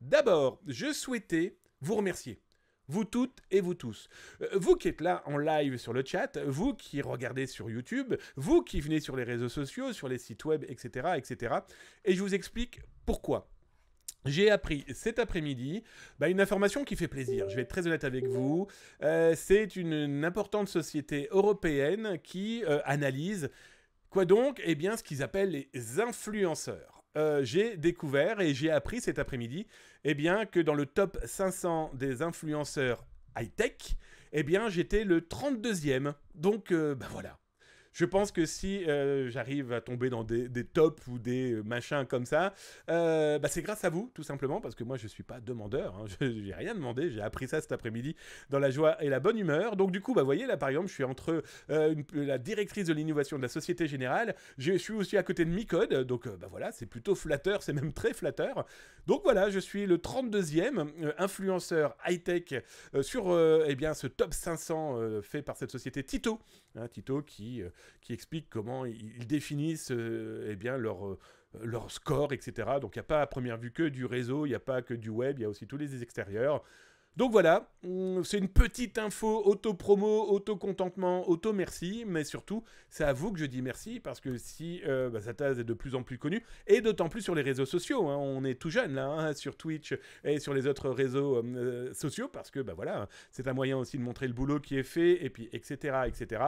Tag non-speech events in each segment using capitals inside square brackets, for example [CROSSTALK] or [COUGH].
D'abord, je souhaitais vous remercier. Vous toutes et vous tous. Euh, vous qui êtes là en live sur le chat, vous qui regardez sur YouTube, vous qui venez sur les réseaux sociaux, sur les sites web, etc. etc. Et je vous explique pourquoi. J'ai appris cet après-midi bah, une information qui fait plaisir. Je vais être très honnête avec vous. Euh, c'est une, importante société européenne qui euh, analyse quoi donc Eh bien, ce qu'ils appellent les influenceurs. Euh, j'ai découvert et j'ai appris cet après-midi eh bien, que dans le top 500 des influenceurs high-tech, eh bien, j'étais le 32e. Donc, euh, bah, voilà. Je pense que si euh, j'arrive à tomber dans des, des, tops ou des machins comme ça, euh, bah, c'est grâce à vous, tout simplement, parce que moi, je ne suis pas demandeur. Hein. [LAUGHS] Je n'ai rien demandé. J'ai appris ça cet après-midi dans la joie et la bonne humeur. Donc, du coup, bah, vous voyez, là, par exemple, je suis entre euh, la directrice de l'innovation de la Société Générale. Je suis aussi à côté de Micode. Donc, bah, voilà, c'est plutôt flatteur. C'est même très flatteur. Donc, voilà, je suis le 32e influenceur high-tech sur eh bien, ce top 500 fait par cette société Tito. Hein, Tito qui qui explique comment ils, définissent euh, eh bien, leur, euh, leur score, etc. Donc il n'y a pas à première vue que du réseau, il n'y a pas que du web, il y a aussi tous les extérieurs. Donc voilà, hum, c'est une petite info auto-promo, auto-contentement, auto-merci, mais surtout, c'est à vous que je dis merci parce que si euh, bah, est de plus en plus connu, et d'autant plus sur les réseaux sociaux, hein. on est tout jeune là, hein, sur Twitch et sur les autres réseaux hum, euh, sociaux, parce que bah, voilà, c'est un moyen aussi de montrer le boulot qui est fait, et puis etc. etc.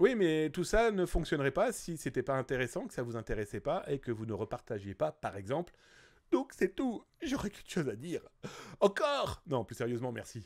Oui, mais tout ça ne fonctionnerait pas si c'était pas intéressant, que ça vous intéressait pas et que vous ne repartagiez pas, par exemple. Donc c'est tout. J'aurais quelque chose à dire. Encore Non, plus sérieusement, merci.